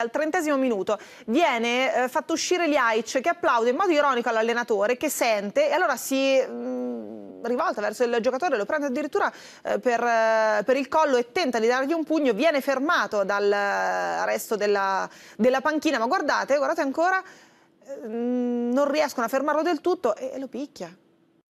Al trentesimo minuto viene eh, fatto uscire Liaic che applaude in modo ironico all'allenatore che sente e allora si mh, mm, rivolta verso il giocatore, lo prende addirittura eh, per, eh, per, il collo e tenta di dargli un pugno, viene fermato dal eh, resto della, della panchina, ma guardate, guardate ancora, mh, eh, non riescono a fermarlo del tutto e, e lo picchia.